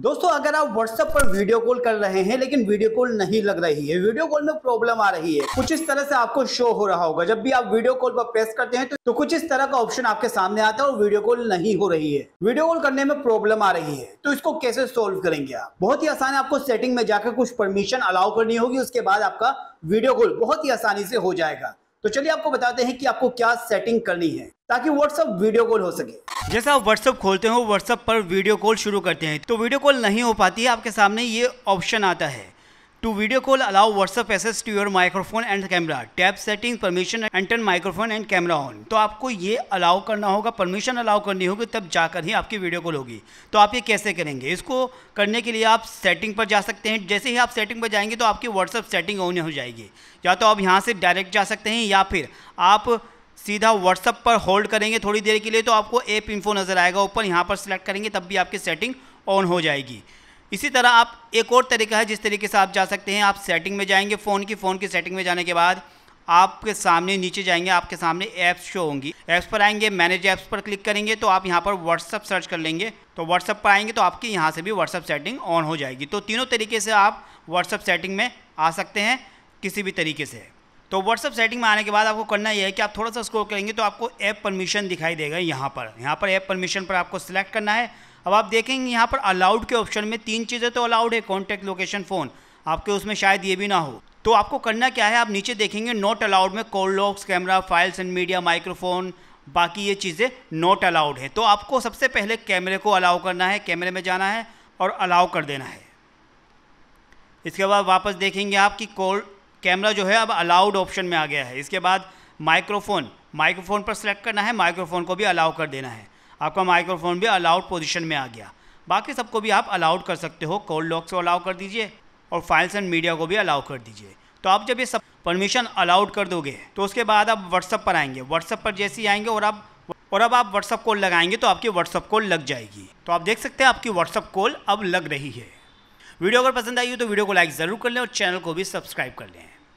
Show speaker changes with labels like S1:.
S1: दोस्तों अगर आप व्हाट्सएप पर वीडियो कॉल कर रहे हैं लेकिन वीडियो कॉल नहीं लग रही है वीडियो कॉल में प्रॉब्लम आ रही है कुछ इस तरह से आपको शो हो रहा होगा जब भी आप वीडियो कॉल पर प्रेस करते हैं तो, तो कुछ इस तरह का ऑप्शन आपके सामने आता है और वीडियो कॉल नहीं हो रही है वीडियो कॉल करने में प्रॉब्लम आ रही है तो इसको कैसे सोल्व करेंगे आप बहुत ही आसान है आपको सेटिंग में जाकर कुछ परमिशन अलाउ करनी होगी उसके बाद आपका वीडियो कॉल बहुत ही आसानी से हो जाएगा तो चलिए आपको बताते हैं कि आपको क्या सेटिंग करनी है ताकि व्हाट्सअप वीडियो कॉल हो सके जैसे आप व्हाट्सअप खोलते हो व्हाट्सअप पर वीडियो कॉल शुरू करते हैं तो वीडियो कॉल नहीं हो पाती है आपके सामने ये ऑप्शन आता है to video call allow WhatsApp access to your microphone and camera tap setting permission enter microphone and camera on तो आपको ये अलाउ करना होगा परमिशन अलाउ करनी होगी तब जाकर ही आपकी वीडियो कॉल होगी तो आप ये कैसे करेंगे इसको करने के लिए आप सेटिंग पर जा सकते हैं जैसे ही आप सेटिंग पर जाएंगे तो आपकी व्हाट्सअप सेटिंग ऑन हो जाएगी या तो आप यहाँ से डायरेक्ट जा सकते हैं या फिर आप सीधा व्हाट्सअप पर होल्ड करेंगे थोड़ी देर के लिए तो आपको ऐप इन्फो नज़र आएगा ऊपर यहाँ पर सिलेक्ट करेंगे तब भी आपकी सेटिंग ऑन हो जाएगी इसी तरह आप एक और तरीका है जिस तरीके से आप जा सकते हैं आप सेटिंग में जाएंगे फ़ोन की फ़ोन की सेटिंग में जाने के बाद आपके सामने नीचे जाएंगे आपके सामने ऐप्स शो होंगी ऐप्स पर आएंगे मैनेज ऐप्स पर क्लिक करेंगे तो आप यहाँ पर व्हाट्सअप सर्च कर लेंगे तो व्हाट्सअप पर आएंगे तो आपकी यहाँ से भी व्हाट्सअप सेटिंग ऑन हो जाएगी तो तीनों तरीके से आप व्हाट्सअप सेटिंग में आ सकते हैं किसी भी तरीके से तो व्हाट्सअप सेटिंग में आने के बाद आपको करना यह है कि आप थोड़ा सा स्क्रोल करेंगे तो आपको ऐप परमिशन दिखाई देगा यहाँ पर यहाँ पर ऐप परमिशन पर आपको सिलेक्ट करना है अब आप देखेंगे यहाँ पर अलाउड के ऑप्शन में तीन चीज़ें तो अलाउड है कॉन्टैक्ट लोकेशन फ़ोन आपके उसमें शायद ये भी ना हो तो आपको करना क्या है आप नीचे देखेंगे नॉट अलाउड में call logs camera files and media microphone बाकी ये चीज़ें नॉट अलाउड है तो आपको सबसे पहले कैमरे को अलाउ करना है कैमरे में जाना है और अलाउ कर देना है इसके बाद वापस देखेंगे आप कि कॉल कैमरा जो है अब अलाउड ऑप्शन में आ गया है इसके बाद माइक्रोफोन माइक्रोफोन पर सेलेक्ट करना है माइक्रोफोन को भी अलाउ कर देना है आपका माइक्रोफोन भी अलाउड पोजिशन में आ गया बाकी सबको भी आप अलाउड कर सकते हो कोल्ड लॉक्स को अलाउ कर दीजिए और फाइल्स एंड मीडिया को भी अलाउ कर दीजिए तो आप जब ये सब परमिशन अलाउड कर दोगे तो उसके बाद आप व्हाट्सअप पर आएंगे व्हाट्सअप पर जैसे ही आएंगे और आप और अब आप व्हाट्सअप कॉल लगाएंगे तो आपकी व्हाट्सअप कॉल लग जाएगी तो आप देख सकते हैं आपकी व्हाट्सअप कॉल अब लग रही है वीडियो अगर पसंद आई हो तो वीडियो को लाइक ज़रूर कर लें और चैनल को भी सब्सक्राइब कर लें